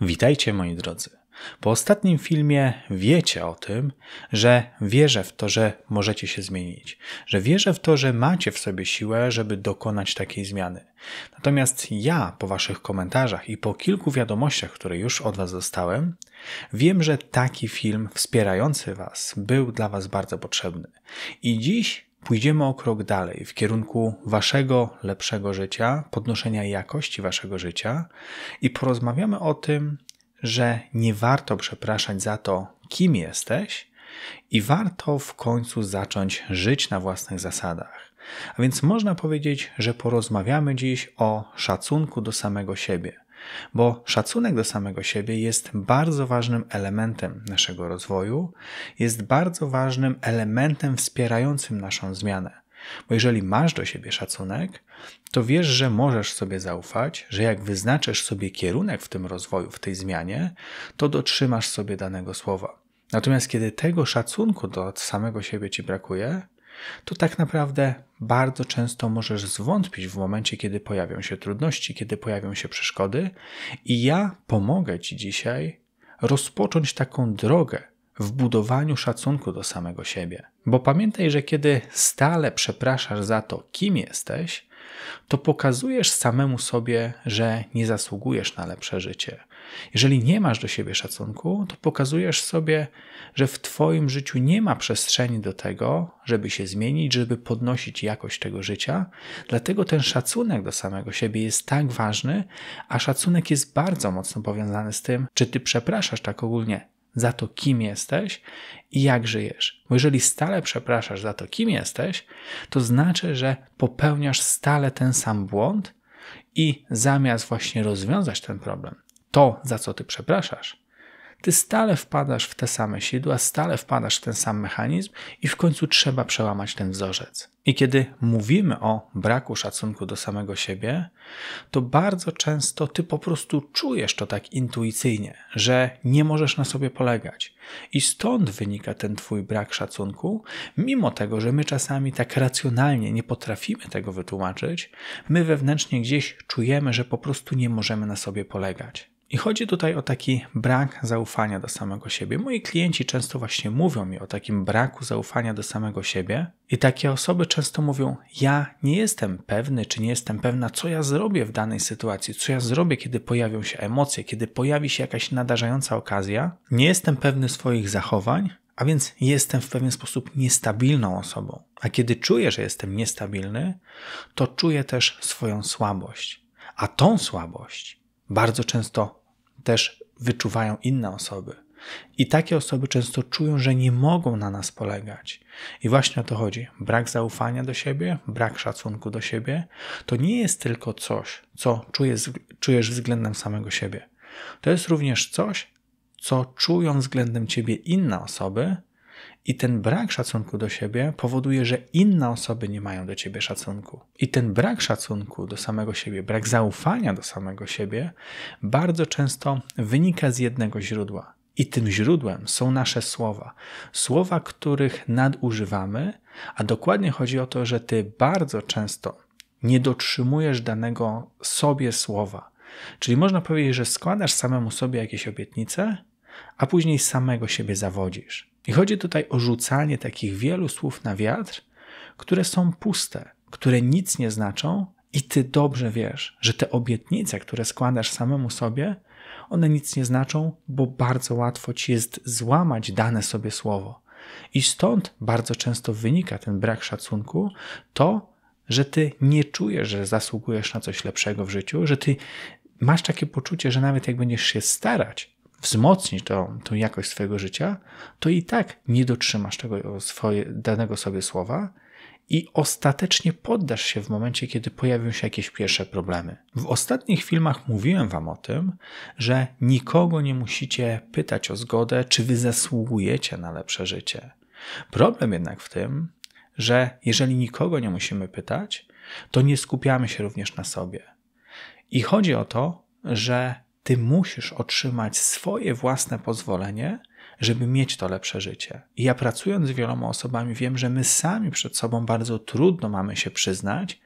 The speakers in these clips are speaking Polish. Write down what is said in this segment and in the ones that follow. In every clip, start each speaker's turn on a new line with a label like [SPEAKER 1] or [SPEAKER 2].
[SPEAKER 1] Witajcie moi drodzy. Po ostatnim filmie wiecie o tym, że wierzę w to, że możecie się zmienić, że wierzę w to, że macie w sobie siłę, żeby dokonać takiej zmiany. Natomiast ja po Waszych komentarzach i po kilku wiadomościach, które już od Was dostałem, wiem, że taki film wspierający Was był dla Was bardzo potrzebny. I dziś pójdziemy o krok dalej w kierunku waszego lepszego życia, podnoszenia jakości waszego życia i porozmawiamy o tym, że nie warto przepraszać za to, kim jesteś i warto w końcu zacząć żyć na własnych zasadach. A więc można powiedzieć, że porozmawiamy dziś o szacunku do samego siebie. Bo szacunek do samego siebie jest bardzo ważnym elementem naszego rozwoju, jest bardzo ważnym elementem wspierającym naszą zmianę. Bo jeżeli masz do siebie szacunek, to wiesz, że możesz sobie zaufać, że jak wyznaczysz sobie kierunek w tym rozwoju, w tej zmianie, to dotrzymasz sobie danego słowa. Natomiast kiedy tego szacunku do samego siebie ci brakuje, to tak naprawdę bardzo często możesz zwątpić w momencie, kiedy pojawią się trudności, kiedy pojawią się przeszkody, i ja pomogę Ci dzisiaj rozpocząć taką drogę w budowaniu szacunku do samego siebie. Bo pamiętaj, że kiedy stale przepraszasz za to, kim jesteś, to pokazujesz samemu sobie, że nie zasługujesz na lepsze życie. Jeżeli nie masz do siebie szacunku, to pokazujesz sobie, że w Twoim życiu nie ma przestrzeni do tego, żeby się zmienić, żeby podnosić jakość tego życia. Dlatego ten szacunek do samego siebie jest tak ważny, a szacunek jest bardzo mocno powiązany z tym, czy Ty przepraszasz tak ogólnie za to, kim jesteś i jak żyjesz. Bo jeżeli stale przepraszasz za to, kim jesteś, to znaczy, że popełniasz stale ten sam błąd i zamiast właśnie rozwiązać ten problem, to, za co ty przepraszasz, ty stale wpadasz w te same sidła, stale wpadasz w ten sam mechanizm i w końcu trzeba przełamać ten wzorzec. I kiedy mówimy o braku szacunku do samego siebie, to bardzo często ty po prostu czujesz to tak intuicyjnie, że nie możesz na sobie polegać. I stąd wynika ten twój brak szacunku, mimo tego, że my czasami tak racjonalnie nie potrafimy tego wytłumaczyć, my wewnętrznie gdzieś czujemy, że po prostu nie możemy na sobie polegać. I chodzi tutaj o taki brak zaufania do samego siebie. Moi klienci często właśnie mówią mi o takim braku zaufania do samego siebie, i takie osoby często mówią: Ja nie jestem pewny, czy nie jestem pewna, co ja zrobię w danej sytuacji, co ja zrobię, kiedy pojawią się emocje, kiedy pojawi się jakaś nadarzająca okazja. Nie jestem pewny swoich zachowań, a więc jestem w pewien sposób niestabilną osobą. A kiedy czuję, że jestem niestabilny, to czuję też swoją słabość. A tą słabość bardzo często też wyczuwają inne osoby. I takie osoby często czują, że nie mogą na nas polegać. I właśnie o to chodzi. Brak zaufania do siebie, brak szacunku do siebie to nie jest tylko coś, co czujesz, czujesz względem samego siebie. To jest również coś, co czują względem ciebie inne osoby, i ten brak szacunku do siebie powoduje, że inne osoby nie mają do ciebie szacunku. I ten brak szacunku do samego siebie, brak zaufania do samego siebie, bardzo często wynika z jednego źródła. I tym źródłem są nasze słowa. Słowa, których nadużywamy, a dokładnie chodzi o to, że ty bardzo często nie dotrzymujesz danego sobie słowa. Czyli można powiedzieć, że składasz samemu sobie jakieś obietnice, a później samego siebie zawodzisz. I chodzi tutaj o rzucanie takich wielu słów na wiatr, które są puste, które nic nie znaczą, i ty dobrze wiesz, że te obietnice, które składasz samemu sobie, one nic nie znaczą, bo bardzo łatwo ci jest złamać dane sobie słowo. I stąd bardzo często wynika ten brak szacunku, to, że ty nie czujesz, że zasługujesz na coś lepszego w życiu, że ty masz takie poczucie, że nawet jak będziesz się starać, wzmocnić tą, tą jakość swojego życia, to i tak nie dotrzymasz tego e, swoje, danego sobie słowa i ostatecznie poddasz się w momencie, kiedy pojawią się jakieś pierwsze problemy. W ostatnich filmach mówiłem Wam o tym, że nikogo nie musicie pytać o zgodę, czy Wy zasługujecie na lepsze życie. Problem jednak w tym, że jeżeli nikogo nie musimy pytać, to nie skupiamy się również na sobie. I chodzi o to, że ty musisz otrzymać swoje własne pozwolenie, żeby mieć to lepsze życie. I ja pracując z wieloma osobami, wiem, że my sami przed sobą bardzo trudno mamy się przyznać,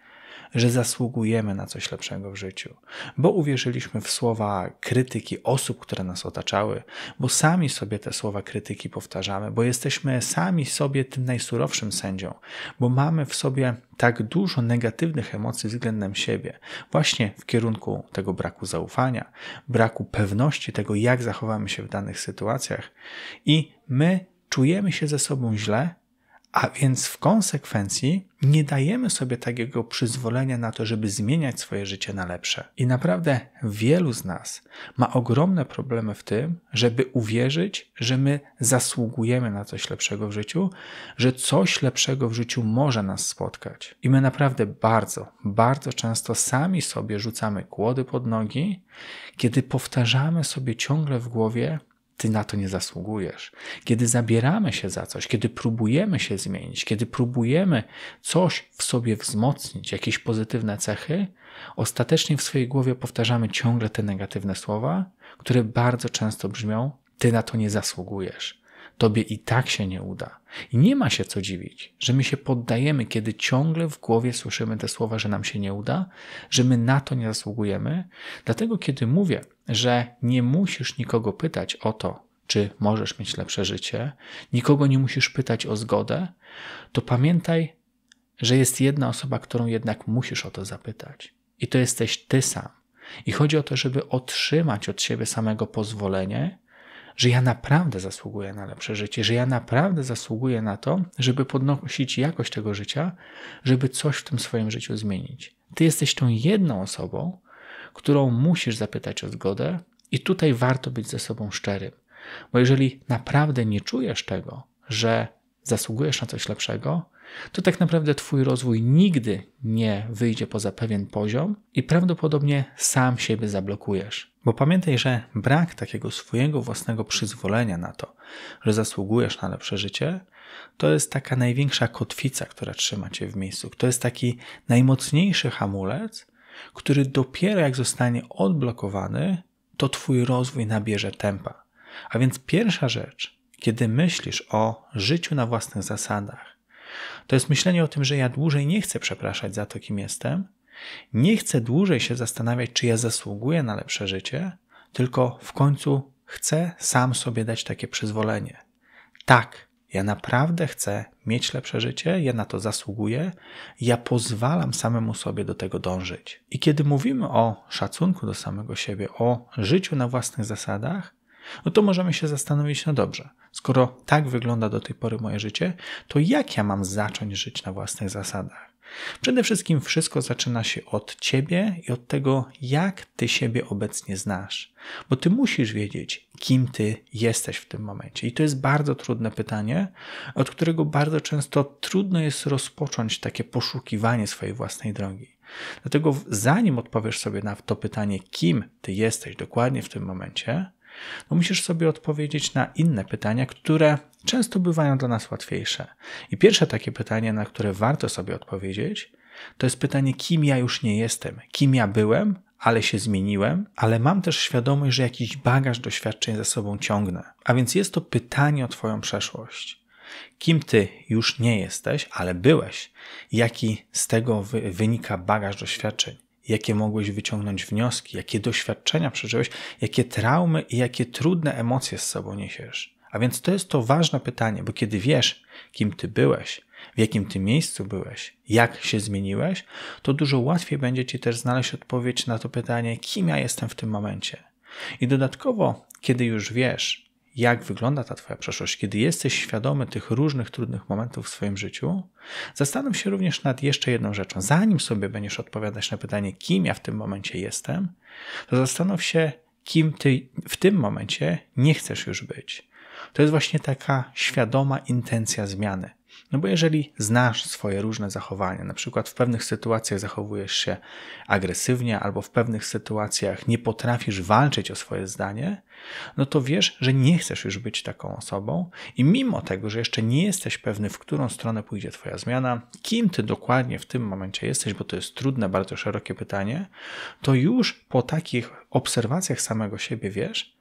[SPEAKER 1] że zasługujemy na coś lepszego w życiu, bo uwierzyliśmy w słowa krytyki osób, które nas otaczały, bo sami sobie te słowa krytyki powtarzamy, bo jesteśmy sami sobie tym najsurowszym sędzią, bo mamy w sobie tak dużo negatywnych emocji względem siebie, właśnie w kierunku tego braku zaufania, braku pewności tego, jak zachowamy się w danych sytuacjach, i my czujemy się ze sobą źle a więc w konsekwencji nie dajemy sobie takiego przyzwolenia na to, żeby zmieniać swoje życie na lepsze. I naprawdę wielu z nas ma ogromne problemy w tym, żeby uwierzyć, że my zasługujemy na coś lepszego w życiu, że coś lepszego w życiu może nas spotkać. I my naprawdę bardzo, bardzo często sami sobie rzucamy kłody pod nogi, kiedy powtarzamy sobie ciągle w głowie, ty na to nie zasługujesz. Kiedy zabieramy się za coś, kiedy próbujemy się zmienić, kiedy próbujemy coś w sobie wzmocnić, jakieś pozytywne cechy, ostatecznie w swojej głowie powtarzamy ciągle te negatywne słowa, które bardzo często brzmią: Ty na to nie zasługujesz tobie i tak się nie uda. I nie ma się co dziwić, że my się poddajemy, kiedy ciągle w głowie słyszymy te słowa, że nam się nie uda, że my na to nie zasługujemy. Dlatego, kiedy mówię, że nie musisz nikogo pytać o to, czy możesz mieć lepsze życie, nikogo nie musisz pytać o zgodę, to pamiętaj, że jest jedna osoba, którą jednak musisz o to zapytać. I to jesteś ty sam. I chodzi o to, żeby otrzymać od siebie samego pozwolenie że ja naprawdę zasługuję na lepsze życie, że ja naprawdę zasługuję na to, żeby podnosić jakość tego życia, żeby coś w tym swoim życiu zmienić. Ty jesteś tą jedną osobą, którą musisz zapytać o zgodę, i tutaj warto być ze sobą szczerym, bo jeżeli naprawdę nie czujesz tego, że zasługujesz na coś lepszego, to tak naprawdę Twój rozwój nigdy nie wyjdzie poza pewien poziom i prawdopodobnie sam siebie zablokujesz. Bo pamiętaj, że brak takiego swojego własnego przyzwolenia na to, że zasługujesz na lepsze życie, to jest taka największa kotwica, która trzyma Cię w miejscu. To jest taki najmocniejszy hamulec, który dopiero jak zostanie odblokowany, to Twój rozwój nabierze tempa. A więc pierwsza rzecz, kiedy myślisz o życiu na własnych zasadach, to jest myślenie o tym, że ja dłużej nie chcę przepraszać za to, kim jestem, nie chcę dłużej się zastanawiać, czy ja zasługuję na lepsze życie, tylko w końcu chcę sam sobie dać takie przyzwolenie. Tak, ja naprawdę chcę mieć lepsze życie, ja na to zasługuję, ja pozwalam samemu sobie do tego dążyć. I kiedy mówimy o szacunku do samego siebie, o życiu na własnych zasadach, no to możemy się zastanowić, no dobrze, skoro tak wygląda do tej pory moje życie, to jak ja mam zacząć żyć na własnych zasadach? Przede wszystkim wszystko zaczyna się od ciebie i od tego, jak ty siebie obecnie znasz, bo ty musisz wiedzieć, kim ty jesteś w tym momencie. I to jest bardzo trudne pytanie, od którego bardzo często trudno jest rozpocząć takie poszukiwanie swojej własnej drogi. Dlatego, zanim odpowiesz sobie na to pytanie, kim ty jesteś dokładnie w tym momencie, no musisz sobie odpowiedzieć na inne pytania, które często bywają dla nas łatwiejsze. I pierwsze takie pytanie, na które warto sobie odpowiedzieć, to jest pytanie, kim ja już nie jestem, kim ja byłem, ale się zmieniłem, ale mam też świadomość, że jakiś bagaż doświadczeń za sobą ciągnę. A więc jest to pytanie o Twoją przeszłość. Kim ty już nie jesteś, ale byłeś, jaki z tego wynika bagaż doświadczeń jakie mogłeś wyciągnąć wnioski, jakie doświadczenia przeżyłeś, jakie traumy i jakie trudne emocje z sobą niesiesz. A więc to jest to ważne pytanie, bo kiedy wiesz, kim ty byłeś, w jakim ty miejscu byłeś, jak się zmieniłeś, to dużo łatwiej będzie ci też znaleźć odpowiedź na to pytanie, kim ja jestem w tym momencie. I dodatkowo, kiedy już wiesz, jak wygląda ta Twoja przeszłość, kiedy jesteś świadomy tych różnych trudnych momentów w swoim życiu, zastanów się również nad jeszcze jedną rzeczą. Zanim sobie będziesz odpowiadać na pytanie, kim ja w tym momencie jestem, to zastanów się, kim Ty w tym momencie nie chcesz już być. To jest właśnie taka świadoma intencja zmiany. No bo jeżeli znasz swoje różne zachowania, na przykład w pewnych sytuacjach zachowujesz się agresywnie, albo w pewnych sytuacjach nie potrafisz walczyć o swoje zdanie, no to wiesz, że nie chcesz już być taką osobą i mimo tego, że jeszcze nie jesteś pewny, w którą stronę pójdzie Twoja zmiana, kim Ty dokładnie w tym momencie jesteś, bo to jest trudne, bardzo szerokie pytanie, to już po takich obserwacjach samego siebie wiesz,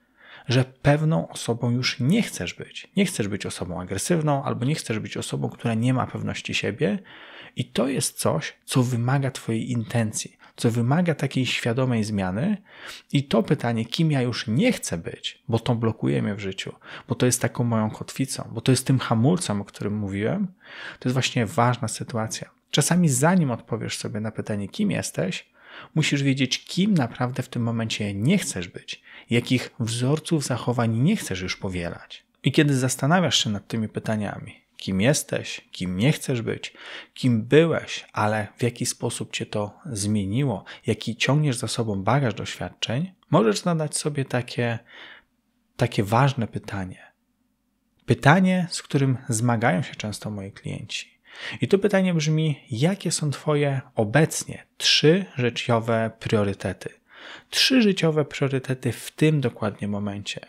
[SPEAKER 1] że pewną osobą już nie chcesz być. Nie chcesz być osobą agresywną, albo nie chcesz być osobą, która nie ma pewności siebie, i to jest coś, co wymaga Twojej intencji, co wymaga takiej świadomej zmiany. I to pytanie, kim ja już nie chcę być, bo to blokuje mnie w życiu, bo to jest taką moją kotwicą, bo to jest tym hamulcem, o którym mówiłem, to jest właśnie ważna sytuacja. Czasami zanim odpowiesz sobie na pytanie, kim jesteś, Musisz wiedzieć, kim naprawdę w tym momencie nie chcesz być, jakich wzorców zachowań nie chcesz już powielać. I kiedy zastanawiasz się nad tymi pytaniami, kim jesteś, kim nie chcesz być, kim byłeś, ale w jaki sposób cię to zmieniło, jaki ciągniesz za sobą bagaż doświadczeń, możesz zadać sobie takie, takie ważne pytanie. Pytanie, z którym zmagają się często moi klienci. I tu pytanie brzmi: jakie są Twoje obecnie trzy życiowe priorytety? Trzy życiowe priorytety w tym dokładnie momencie.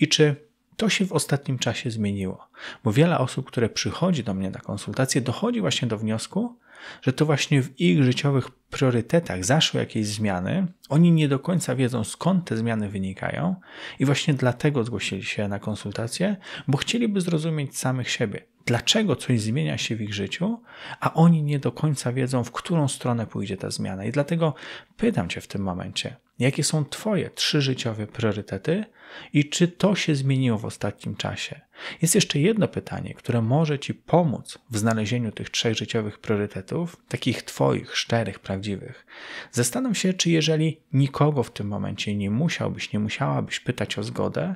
[SPEAKER 1] I czy to się w ostatnim czasie zmieniło, bo wiele osób, które przychodzi do mnie na konsultacje, dochodzi właśnie do wniosku, że to właśnie w ich życiowych priorytetach zaszły jakieś zmiany. Oni nie do końca wiedzą, skąd te zmiany wynikają, i właśnie dlatego zgłosili się na konsultacje, bo chcieliby zrozumieć samych siebie, dlaczego coś zmienia się w ich życiu, a oni nie do końca wiedzą, w którą stronę pójdzie ta zmiana. I dlatego pytam Cię w tym momencie, jakie są Twoje trzy życiowe priorytety, i czy to się zmieniło w ostatnim czasie? Jest jeszcze jedno pytanie, które może Ci pomóc w znalezieniu tych trzech życiowych priorytetów, takich Twoich, szczerych, prawdziwych. Zastanów się, czy jeżeli nikogo w tym momencie nie musiałbyś, nie musiałabyś pytać o zgodę,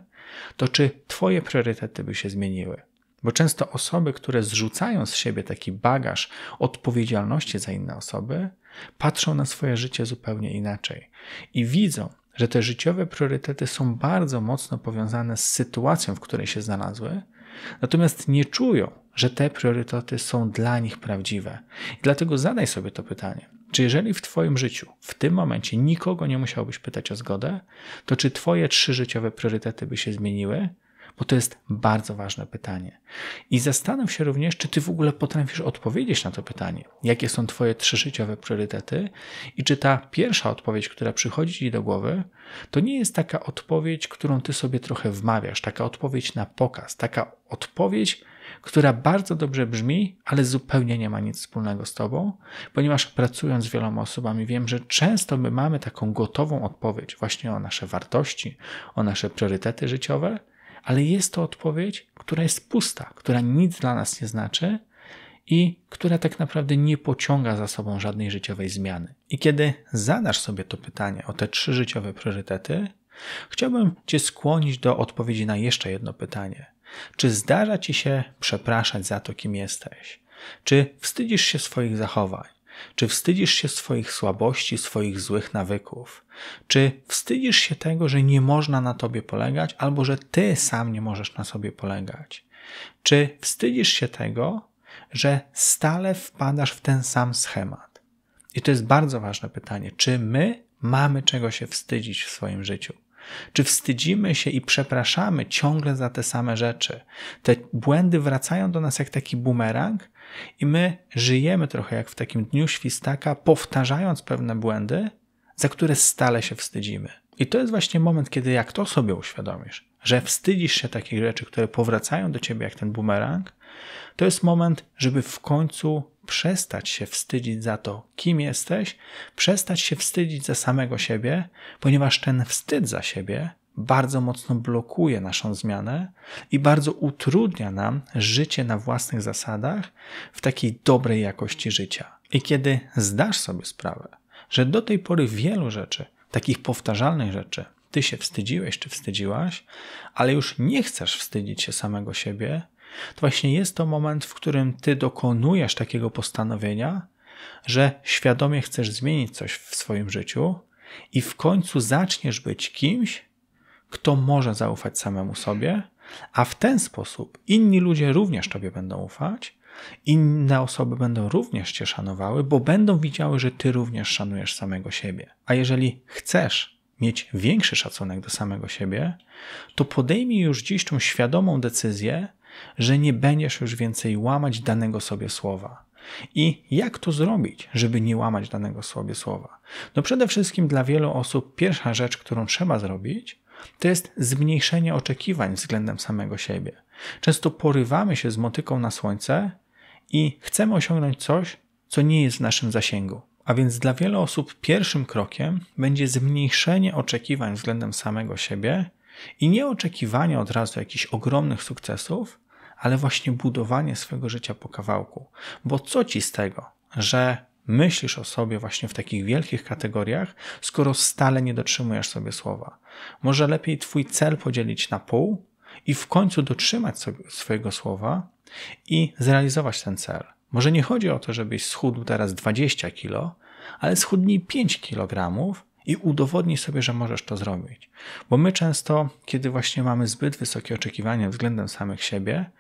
[SPEAKER 1] to czy Twoje priorytety by się zmieniły? Bo często osoby, które zrzucają z siebie taki bagaż odpowiedzialności za inne osoby, patrzą na swoje życie zupełnie inaczej i widzą, że te życiowe priorytety są bardzo mocno powiązane z sytuacją, w której się znalazły, natomiast nie czują, że te priorytety są dla nich prawdziwe. I dlatego zadaj sobie to pytanie. Czy jeżeli w Twoim życiu w tym momencie nikogo nie musiałbyś pytać o zgodę, to czy Twoje trzy życiowe priorytety by się zmieniły? Bo to jest bardzo ważne pytanie. I zastanów się również, czy ty w ogóle potrafisz odpowiedzieć na to pytanie. Jakie są twoje trzy życiowe priorytety i czy ta pierwsza odpowiedź, która przychodzi ci do głowy, to nie jest taka odpowiedź, którą ty sobie trochę wmawiasz, taka odpowiedź na pokaz, taka odpowiedź, która bardzo dobrze brzmi, ale zupełnie nie ma nic wspólnego z tobą, ponieważ pracując z wieloma osobami wiem, że często my mamy taką gotową odpowiedź właśnie o nasze wartości, o nasze priorytety życiowe, ale jest to odpowiedź, która jest pusta, która nic dla nas nie znaczy i która tak naprawdę nie pociąga za sobą żadnej życiowej zmiany. I kiedy zadasz sobie to pytanie o te trzy życiowe priorytety, chciałbym Cię skłonić do odpowiedzi na jeszcze jedno pytanie. Czy zdarza Ci się przepraszać za to, kim jesteś? Czy wstydzisz się swoich zachowań? Czy wstydzisz się swoich słabości, swoich złych nawyków? Czy wstydzisz się tego, że nie można na tobie polegać, albo że ty sam nie możesz na sobie polegać? Czy wstydzisz się tego, że stale wpadasz w ten sam schemat? I to jest bardzo ważne pytanie. Czy my mamy czego się wstydzić w swoim życiu? Czy wstydzimy się i przepraszamy ciągle za te same rzeczy? Te błędy wracają do nas jak taki bumerang, i my żyjemy trochę jak w takim dniu świstaka, powtarzając pewne błędy, za które stale się wstydzimy. I to jest właśnie moment, kiedy jak to sobie uświadomisz, że wstydzisz się takich rzeczy, które powracają do ciebie jak ten bumerang, to jest moment, żeby w końcu przestać się wstydzić za to, kim jesteś, przestać się wstydzić za samego siebie, ponieważ ten wstyd za siebie bardzo mocno blokuje naszą zmianę i bardzo utrudnia nam życie na własnych zasadach w takiej dobrej jakości życia. I kiedy zdasz sobie sprawę, że do tej pory wielu rzeczy, takich powtarzalnych rzeczy, ty się wstydziłeś czy wstydziłaś, ale już nie chcesz wstydzić się samego siebie, to właśnie jest to moment, w którym ty dokonujesz takiego postanowienia, że świadomie chcesz zmienić coś w swoim życiu i w końcu zaczniesz być kimś, kto może zaufać samemu sobie, a w ten sposób inni ludzie również Tobie będą ufać, inne osoby będą również Cię szanowały, bo będą widziały, że Ty również szanujesz samego siebie. A jeżeli chcesz mieć większy szacunek do samego siebie, to podejmij już dziś tą świadomą decyzję, że nie będziesz już więcej łamać danego sobie słowa. I jak to zrobić, żeby nie łamać danego sobie słowa? No przede wszystkim dla wielu osób pierwsza rzecz, którą trzeba zrobić, to jest zmniejszenie oczekiwań względem samego siebie. Często porywamy się z motyką na słońce i chcemy osiągnąć coś, co nie jest w naszym zasięgu. A więc dla wielu osób pierwszym krokiem będzie zmniejszenie oczekiwań względem samego siebie i nie oczekiwanie od razu jakichś ogromnych sukcesów, ale właśnie budowanie swojego życia po kawałku. Bo co ci z tego, że myślisz o sobie właśnie w takich wielkich kategoriach, skoro stale nie dotrzymujesz sobie słowa? Może lepiej Twój cel podzielić na pół i w końcu dotrzymać sobie swojego słowa i zrealizować ten cel. Może nie chodzi o to, żebyś schudł teraz 20 kilo, ale schudnij 5 kg i udowodnij sobie, że możesz to zrobić. Bo my często, kiedy właśnie mamy zbyt wysokie oczekiwania względem samych siebie,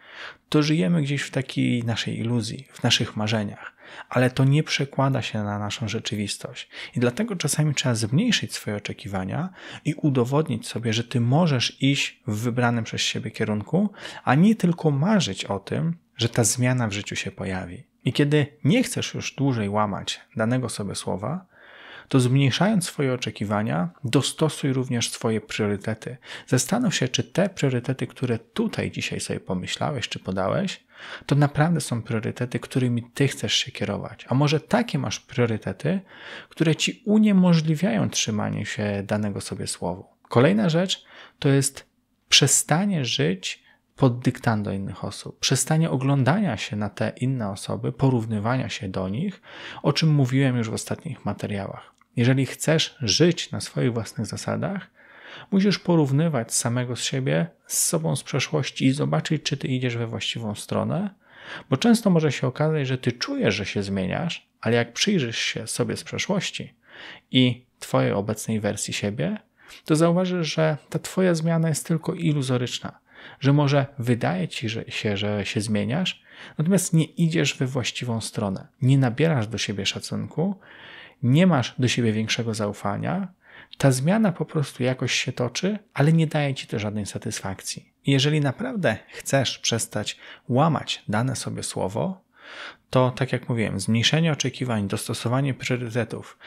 [SPEAKER 1] to żyjemy gdzieś w takiej naszej iluzji, w naszych marzeniach ale to nie przekłada się na naszą rzeczywistość. I dlatego czasami trzeba zmniejszyć swoje oczekiwania i udowodnić sobie, że ty możesz iść w wybranym przez siebie kierunku, a nie tylko marzyć o tym, że ta zmiana w życiu się pojawi. I kiedy nie chcesz już dłużej łamać danego sobie słowa, to zmniejszając swoje oczekiwania, dostosuj również swoje priorytety. Zastanów się, czy te priorytety, które tutaj dzisiaj sobie pomyślałeś czy podałeś, to naprawdę są priorytety, którymi ty chcesz się kierować. A może takie masz priorytety, które ci uniemożliwiają trzymanie się danego sobie słowu. Kolejna rzecz to jest przestanie żyć pod dyktando innych osób, przestanie oglądania się na te inne osoby, porównywania się do nich, o czym mówiłem już w ostatnich materiałach. Jeżeli chcesz żyć na swoich własnych zasadach, Musisz porównywać samego z siebie z sobą z przeszłości i zobaczyć, czy ty idziesz we właściwą stronę, bo często może się okazać, że ty czujesz, że się zmieniasz, ale jak przyjrzysz się sobie z przeszłości i twojej obecnej wersji siebie, to zauważysz, że ta twoja zmiana jest tylko iluzoryczna, że może wydaje ci się, że się zmieniasz, natomiast nie idziesz we właściwą stronę, nie nabierasz do siebie szacunku, nie masz do siebie większego zaufania, ta zmiana po prostu jakoś się toczy, ale nie daje ci też żadnej satysfakcji. Jeżeli naprawdę chcesz przestać łamać dane sobie słowo, to tak jak mówiłem, zmniejszenie oczekiwań, dostosowanie priorytetów,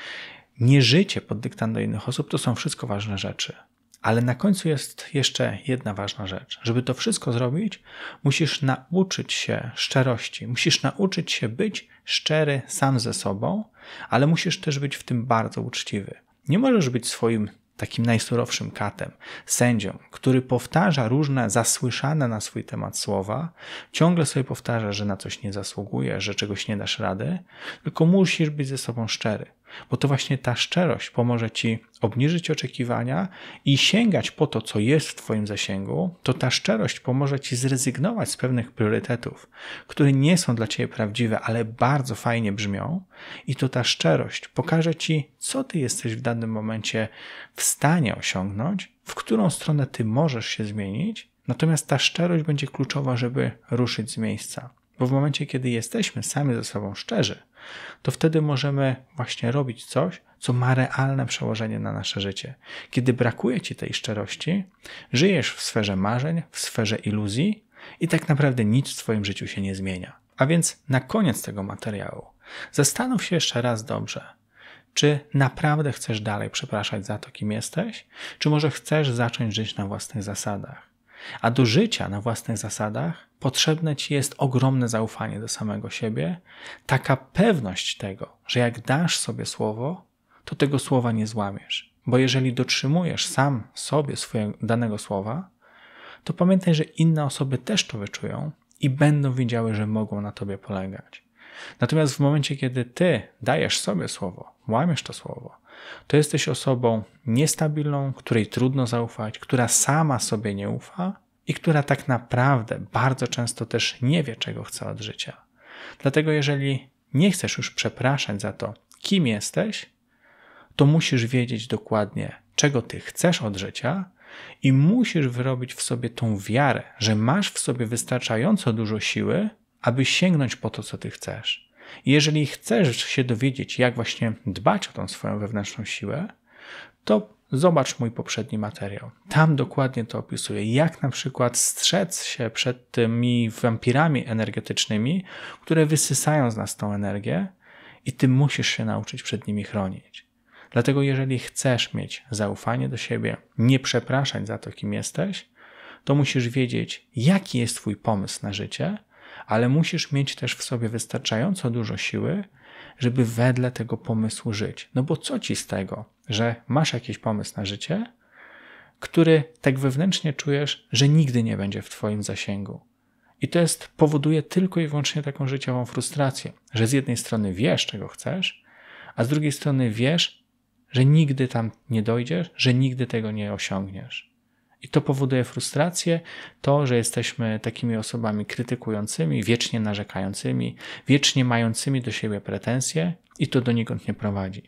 [SPEAKER 1] nieżycie pod dyktando innych osób to są wszystko ważne rzeczy. Ale na końcu jest jeszcze jedna ważna rzecz. Żeby to wszystko zrobić, musisz nauczyć się szczerości, musisz nauczyć się być szczery sam ze sobą, ale musisz też być w tym bardzo uczciwy. Nie możesz być swoim takim najsurowszym katem, sędzią, który powtarza różne zasłyszane na swój temat słowa, ciągle sobie powtarza, że na coś nie zasługuje, że czegoś nie dasz rady, tylko musisz być ze sobą szczery bo to właśnie ta szczerość pomoże ci obniżyć oczekiwania i sięgać po to, co jest w Twoim zasięgu, to ta szczerość pomoże ci zrezygnować z pewnych priorytetów, które nie są dla Ciebie prawdziwe, ale bardzo fajnie brzmią, i to ta szczerość pokaże Ci, co Ty jesteś w danym momencie w stanie osiągnąć, w którą stronę Ty możesz się zmienić. Natomiast ta szczerość będzie kluczowa, żeby ruszyć z miejsca. Bo w momencie, kiedy jesteśmy sami ze sobą szczerzy, to wtedy możemy właśnie robić coś, co ma realne przełożenie na nasze życie. Kiedy brakuje ci tej szczerości, żyjesz w sferze marzeń, w sferze iluzji i tak naprawdę nic w Twoim życiu się nie zmienia. A więc na koniec tego materiału zastanów się jeszcze raz dobrze, czy naprawdę chcesz dalej przepraszać za to, kim jesteś, czy może chcesz zacząć żyć na własnych zasadach. A do życia na własnych zasadach potrzebne ci jest ogromne zaufanie do samego siebie, taka pewność tego, że jak dasz sobie słowo, to tego słowa nie złamiesz. Bo jeżeli dotrzymujesz sam sobie swojego danego słowa, to pamiętaj, że inne osoby też to wyczują i będą widziały, że mogą na tobie polegać. Natomiast w momencie, kiedy ty dajesz sobie słowo, łamiesz to słowo, to jesteś osobą niestabilną, której trudno zaufać, która sama sobie nie ufa i która tak naprawdę bardzo często też nie wie, czego chce od życia. Dlatego, jeżeli nie chcesz już przepraszać za to, kim jesteś, to musisz wiedzieć dokładnie, czego ty chcesz od życia i musisz wyrobić w sobie tą wiarę, że masz w sobie wystarczająco dużo siły, aby sięgnąć po to, co ty chcesz. Jeżeli chcesz się dowiedzieć, jak właśnie dbać o tą swoją wewnętrzną siłę, to zobacz mój poprzedni materiał. Tam dokładnie to opisuję, jak na przykład strzec się przed tymi wampirami energetycznymi, które wysysają z nas tą energię i ty musisz się nauczyć przed nimi chronić. Dlatego, jeżeli chcesz mieć zaufanie do siebie, nie przepraszać za to, kim jesteś, to musisz wiedzieć, jaki jest Twój pomysł na życie ale musisz mieć też w sobie wystarczająco dużo siły, żeby wedle tego pomysłu żyć. No bo co ci z tego, że masz jakiś pomysł na życie, który tak wewnętrznie czujesz, że nigdy nie będzie w Twoim zasięgu. I to jest, powoduje tylko i wyłącznie taką życiową frustrację, że z jednej strony wiesz, czego chcesz, a z drugiej strony wiesz, że nigdy tam nie dojdziesz, że nigdy tego nie osiągniesz. I to powoduje frustrację, to, że jesteśmy takimi osobami krytykującymi, wiecznie narzekającymi, wiecznie mającymi do siebie pretensje i to do nikąd nie prowadzi.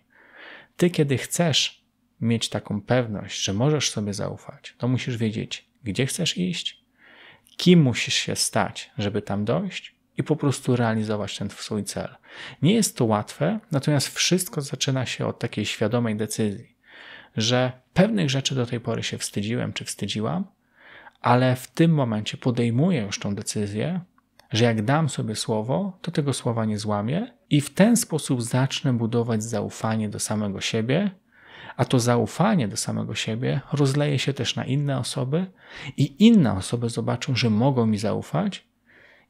[SPEAKER 1] Ty, kiedy chcesz mieć taką pewność, że możesz sobie zaufać, to musisz wiedzieć, gdzie chcesz iść, kim musisz się stać, żeby tam dojść i po prostu realizować ten swój cel. Nie jest to łatwe, natomiast wszystko zaczyna się od takiej świadomej decyzji że pewnych rzeczy do tej pory się wstydziłem czy wstydziłam, ale w tym momencie podejmuję już tą decyzję, że jak dam sobie słowo, to tego słowa nie złamię i w ten sposób zacznę budować zaufanie do samego siebie, a to zaufanie do samego siebie rozleje się też na inne osoby i inne osoby zobaczą, że mogą mi zaufać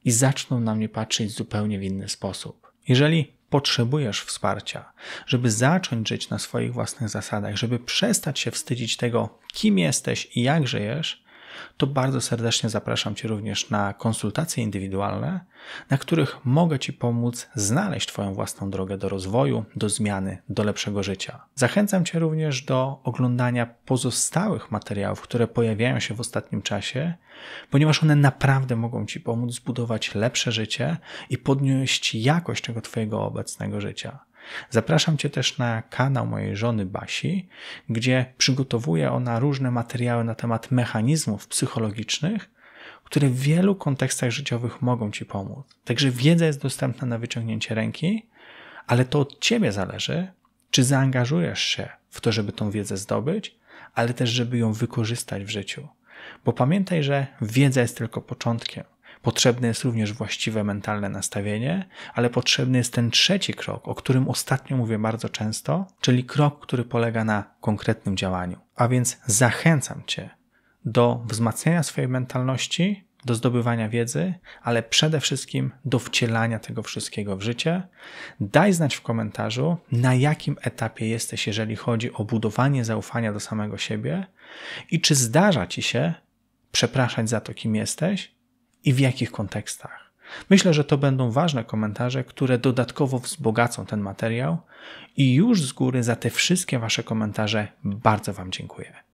[SPEAKER 1] i zaczną na mnie patrzeć zupełnie w inny sposób. Jeżeli potrzebujesz wsparcia, żeby zacząć żyć na swoich własnych zasadach, żeby przestać się wstydzić tego, kim jesteś i jak żyjesz, to bardzo serdecznie zapraszam Cię również na konsultacje indywidualne, na których mogę Ci pomóc znaleźć Twoją własną drogę do rozwoju, do zmiany, do lepszego życia. Zachęcam Cię również do oglądania pozostałych materiałów, które pojawiają się w ostatnim czasie, ponieważ one naprawdę mogą Ci pomóc zbudować lepsze życie i podnieść jakość tego Twojego obecnego życia. Zapraszam Cię też na kanał mojej żony Basi, gdzie przygotowuje ona różne materiały na temat mechanizmów psychologicznych, które w wielu kontekstach życiowych mogą Ci pomóc. Także wiedza jest dostępna na wyciągnięcie ręki, ale to od Ciebie zależy, czy zaangażujesz się w to, żeby tą wiedzę zdobyć, ale też, żeby ją wykorzystać w życiu. Bo pamiętaj, że wiedza jest tylko początkiem. Potrzebne jest również właściwe mentalne nastawienie, ale potrzebny jest ten trzeci krok, o którym ostatnio mówię bardzo często, czyli krok, który polega na konkretnym działaniu. A więc zachęcam Cię do wzmacniania swojej mentalności, do zdobywania wiedzy, ale przede wszystkim do wcielania tego wszystkiego w życie. Daj znać w komentarzu, na jakim etapie jesteś, jeżeli chodzi o budowanie zaufania do samego siebie i czy zdarza ci się przepraszać za to, kim jesteś, i w jakich kontekstach. Myślę, że to będą ważne komentarze, które dodatkowo wzbogacą ten materiał i już z góry za te wszystkie Wasze komentarze bardzo Wam dziękuję.